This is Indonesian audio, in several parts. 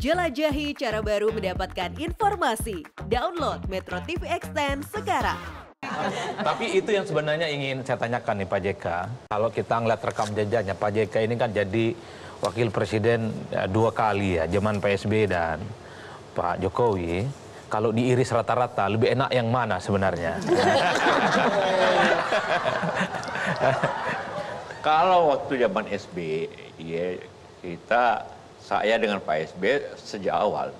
Jelajahi cara baru mendapatkan informasi. Download Metro TV Extend sekarang. Tapi itu yang sebenarnya ingin saya tanyakan nih Pak JK. Kalau kita ngeliat rekam jejaknya, Pak JK ini kan jadi wakil presiden ya, dua kali ya, zaman PSB dan Pak Jokowi. Kalau diiris rata-rata, lebih enak yang mana sebenarnya? Kalau waktu zaman SB, ya kita saya dengan Pak SB sejak awal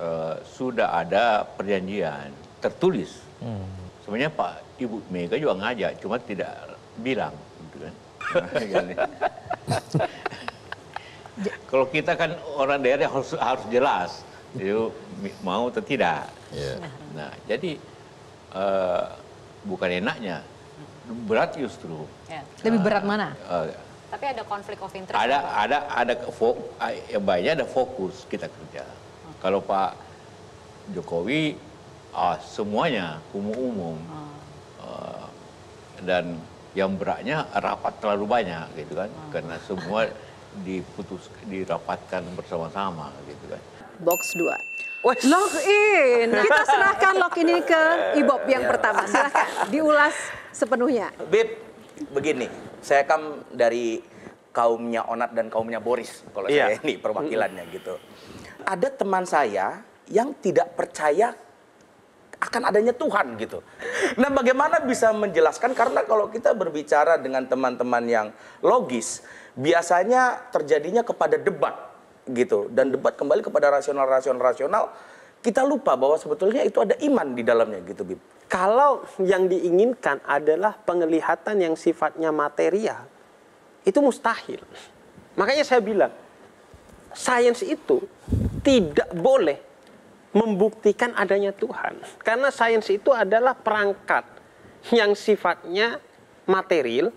uh, sudah ada perjanjian tertulis. Hmm. Sebenarnya Pak Ibu Mega juga ngajak, cuma tidak bilang, gitu kan. Kalau kita kan orang daerah harus harus jelas, itu mau atau tidak. Yeah. Nah, jadi uh, bukan enaknya, berat justru. Yeah. Lebih berat mana? Uh, tapi ada konflik of interest. Ada juga. ada ada eh, ya banyak ada fokus kita kerja. Hmm. Kalau Pak Jokowi ah, semuanya umum-umum hmm. uh, dan yang beratnya rapat terlalu banyak gitu kan hmm. karena semua diputus dirapatkan bersama-sama gitu kan. Box 2. Log in. Kita serahkan log ini ke Ibob yang pertama. Silahkan diulas sepenuhnya. Bip, begini, saya kan dari kaumnya Onat dan kaumnya Boris kalau yeah. saya ini perwakilannya gitu. Ada teman saya yang tidak percaya akan adanya Tuhan gitu. Nah, bagaimana bisa menjelaskan karena kalau kita berbicara dengan teman-teman yang logis, biasanya terjadinya kepada debat gitu dan debat kembali kepada rasional rasional rasional kita lupa bahwa sebetulnya itu ada iman di dalamnya gitu Bib. Kalau yang diinginkan adalah penglihatan yang sifatnya material, itu mustahil. Makanya saya bilang, sains itu tidak boleh membuktikan adanya Tuhan. Karena sains itu adalah perangkat yang sifatnya material,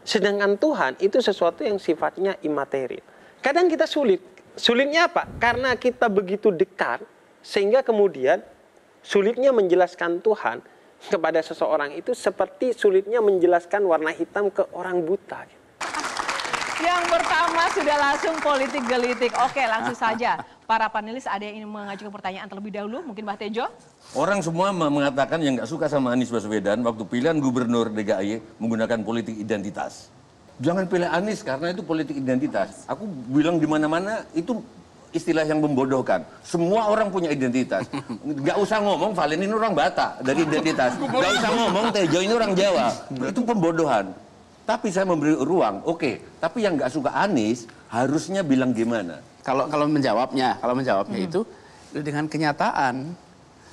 sedangkan Tuhan itu sesuatu yang sifatnya imaterial. Kadang kita sulit. Sulitnya apa? Karena kita begitu dekat, sehingga kemudian Sulitnya menjelaskan Tuhan kepada seseorang itu seperti sulitnya menjelaskan warna hitam ke orang buta. Yang pertama sudah langsung politik gelitik. Oke, langsung saja. Para panelis ada yang ingin mengajukan pertanyaan terlebih dahulu, mungkin Mbak Tejo? Orang semua mengatakan yang nggak suka sama Anies Baswedan waktu pilihan gubernur DKI menggunakan politik identitas jangan pilih Anies karena itu politik identitas. Aku bilang di mana-mana itu istilah yang membodohkan. Semua orang punya identitas. Gak usah ngomong Valen ini orang Batak dari identitas. Gak usah ngomong Tejo ini orang Jawa. Itu pembodohan. Tapi saya memberi ruang, oke. Tapi yang nggak suka Anies harusnya bilang gimana? Kalau kalau menjawabnya, kalau menjawabnya hmm. itu dengan kenyataan,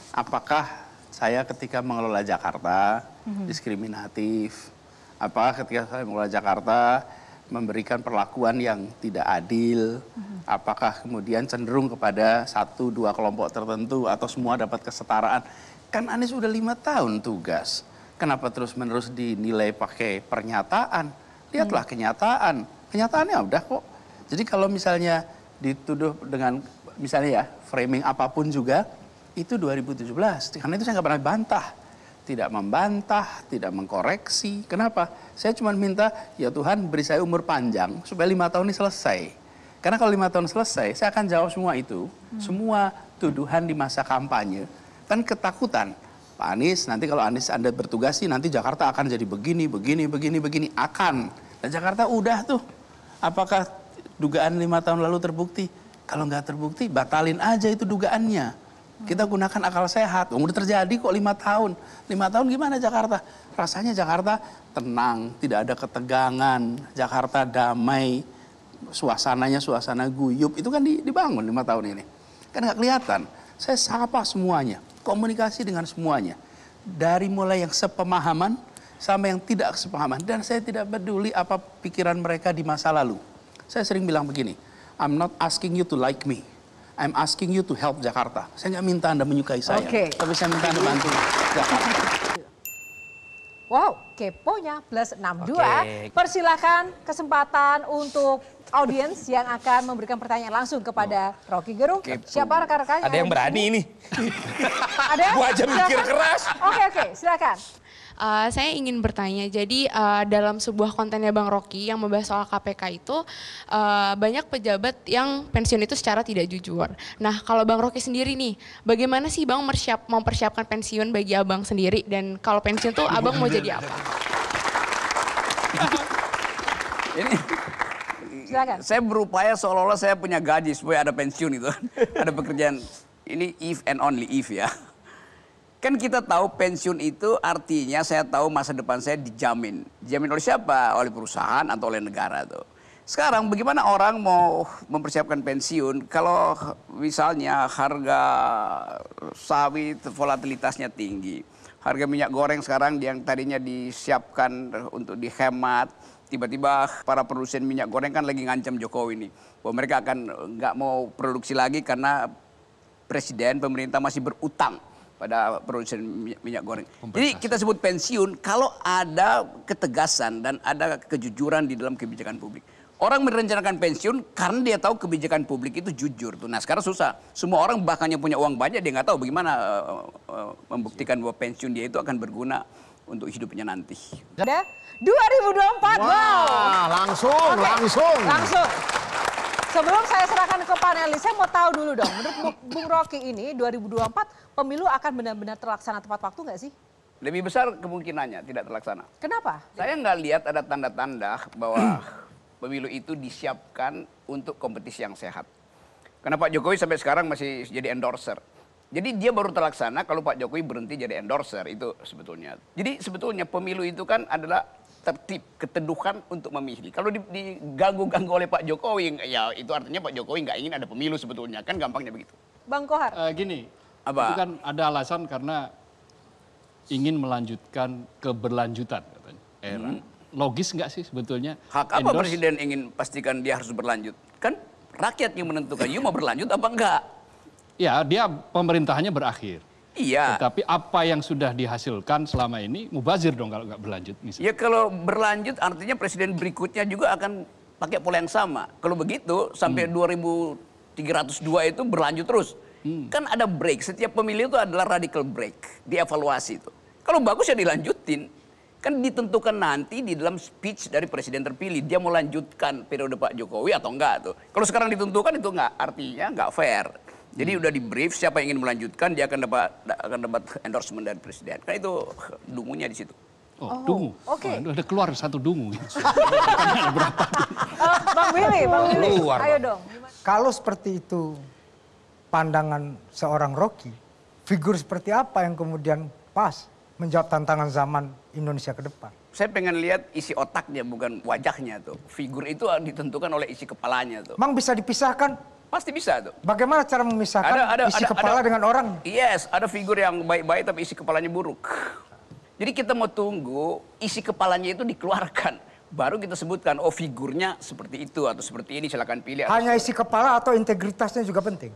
apakah saya ketika mengelola Jakarta hmm. diskriminatif? Apakah ketika saya mengelola Jakarta memberikan perlakuan yang tidak adil, mm-hmm. apakah kemudian cenderung kepada satu dua kelompok tertentu atau semua dapat kesetaraan. Kan Anies udah lima tahun tugas, kenapa terus menerus dinilai pakai pernyataan? Lihatlah mm. kenyataan, kenyataannya udah kok. Jadi kalau misalnya dituduh dengan misalnya ya framing apapun juga itu 2017 karena itu saya nggak pernah bantah tidak membantah, tidak mengkoreksi. Kenapa? Saya cuma minta, ya Tuhan beri saya umur panjang supaya lima tahun ini selesai. Karena kalau lima tahun selesai, saya akan jawab semua itu. Hmm. Semua tuduhan di masa kampanye. Kan ketakutan. Pak Anies, nanti kalau Anies Anda bertugasi, nanti Jakarta akan jadi begini, begini, begini, begini. Akan. Dan Jakarta udah tuh. Apakah dugaan lima tahun lalu terbukti? Kalau nggak terbukti, batalin aja itu dugaannya. Kita gunakan akal sehat. Udah terjadi kok lima tahun. Lima tahun gimana Jakarta? Rasanya Jakarta tenang, tidak ada ketegangan. Jakarta damai, suasananya suasana guyup. Itu kan dibangun lima tahun ini. Kan nggak kelihatan. Saya sapa semuanya, komunikasi dengan semuanya. Dari mulai yang sepemahaman sama yang tidak sepemahaman. Dan saya tidak peduli apa pikiran mereka di masa lalu. Saya sering bilang begini, I'm not asking you to like me. I'm asking you to help Jakarta. Saya nggak minta Anda menyukai saya, okay. tapi saya minta Anda bantu Jakarta. Ya. Wow, keponya plus 62. Okay. Persilahkan kesempatan untuk audiens yang akan memberikan pertanyaan langsung kepada Rocky Gerung. Kepo. Siapa rekan-rekan? Ada yang, yang berani ini. Ada? Gua aja mikir keras. Oke, okay, oke, okay, silakan. Uh, saya ingin bertanya, jadi uh, dalam sebuah kontennya Bang Rocky yang membahas soal KPK itu uh, banyak pejabat yang pensiun itu secara tidak jujur. Nah, kalau Bang Rocky sendiri nih, bagaimana sih Bang mersiap, mempersiapkan pensiun bagi Abang sendiri dan kalau pensiun tuh Abang mau jadi apa? Ini Silakan. Saya berupaya seolah-olah saya punya gaji supaya ada pensiun itu. ada pekerjaan. Ini if and only if ya. Kan kita tahu pensiun itu artinya saya tahu masa depan saya dijamin. Dijamin oleh siapa? Oleh perusahaan atau oleh negara tuh. Sekarang bagaimana orang mau mempersiapkan pensiun kalau misalnya harga sawit volatilitasnya tinggi. Harga minyak goreng sekarang yang tadinya disiapkan untuk dihemat, tiba-tiba para produsen minyak goreng kan lagi ngancam Jokowi nih. Bahwa mereka akan nggak mau produksi lagi karena presiden, pemerintah masih berutang pada produsen minyak, minyak goreng. Jadi kita sebut pensiun kalau ada ketegasan dan ada kejujuran di dalam kebijakan publik. Orang merencanakan pensiun karena dia tahu kebijakan publik itu jujur tuh. Nah sekarang susah. Semua orang bahkan yang punya uang banyak dia nggak tahu bagaimana uh, uh, membuktikan bahwa pensiun dia itu akan berguna untuk hidupnya nanti. Ada 2024. Wow, wow. langsung, okay. langsung. Langsung. Sebelum saya serahkan ke panelis, saya mau tahu dulu dong, menurut Bung Rocky ini 2024 pemilu akan benar-benar terlaksana tepat waktu nggak sih? Lebih besar kemungkinannya tidak terlaksana. Kenapa? Saya nggak lihat ada tanda-tanda bahwa pemilu itu disiapkan untuk kompetisi yang sehat. Karena Pak Jokowi sampai sekarang masih jadi endorser. Jadi dia baru terlaksana kalau Pak Jokowi berhenti jadi endorser itu sebetulnya. Jadi sebetulnya pemilu itu kan adalah tertib, keteduhan untuk memilih. Kalau diganggu-ganggu oleh Pak Jokowi, ya itu artinya Pak Jokowi nggak ingin ada pemilu sebetulnya. Kan gampangnya begitu. Bang Kohar. Uh, gini, apa? Itu kan ada alasan karena ingin melanjutkan keberlanjutan katanya. Hmm. Logis nggak sih sebetulnya? Hak apa endorse? presiden ingin pastikan dia harus berlanjut? Kan rakyat yang menentukan you iya, mau berlanjut apa enggak. Ya, dia pemerintahannya berakhir. Iya. Tapi apa yang sudah dihasilkan selama ini mubazir dong kalau nggak berlanjut misalnya. Ya kalau berlanjut artinya presiden berikutnya juga akan pakai pola yang sama. Kalau begitu sampai hmm. 2302 itu berlanjut terus. Hmm. Kan ada break. Setiap pemilih itu adalah radical break. Dievaluasi itu. Kalau bagus ya dilanjutin. Kan ditentukan nanti di dalam speech dari presiden terpilih. Dia mau lanjutkan periode Pak Jokowi atau enggak tuh. Kalau sekarang ditentukan itu enggak. Artinya enggak fair. Jadi hmm. udah di brief siapa yang ingin melanjutkan dia akan dapat akan dapat endorsement dari presiden. Kan itu dungunya di situ. Oh, oh dungu. Oke. Okay. ada keluar satu dungu. Berapa? Uh, Bang Willy, Bang Willy. Keluar, Ayo dong. Kalau seperti itu pandangan seorang Rocky, figur seperti apa yang kemudian pas menjawab tantangan zaman Indonesia ke depan? Saya pengen lihat isi otaknya bukan wajahnya tuh. Figur itu ditentukan oleh isi kepalanya tuh. Mang bisa dipisahkan? Pasti bisa tuh. Bagaimana cara memisahkan ada, ada, isi ada, kepala ada, dengan orang? Yes, ada figur yang baik-baik tapi isi kepalanya buruk. Jadi kita mau tunggu isi kepalanya itu dikeluarkan. Baru kita sebutkan, oh figurnya seperti itu atau seperti ini silahkan pilih. Hanya isi kepala atau integritasnya juga penting?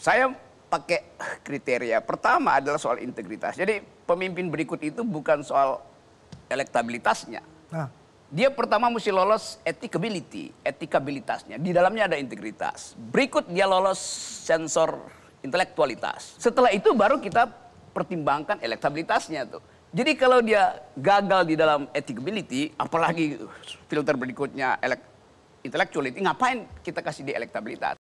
Saya pakai kriteria. Pertama adalah soal integritas. Jadi pemimpin berikut itu bukan soal elektabilitasnya. Nah. Dia pertama mesti lolos etikability, etikabilitasnya. Di dalamnya ada integritas. Berikut dia lolos sensor intelektualitas. Setelah itu baru kita pertimbangkan elektabilitasnya tuh. Jadi kalau dia gagal di dalam etikability, apalagi filter berikutnya intelektualitas, ngapain kita kasih dia elektabilitas?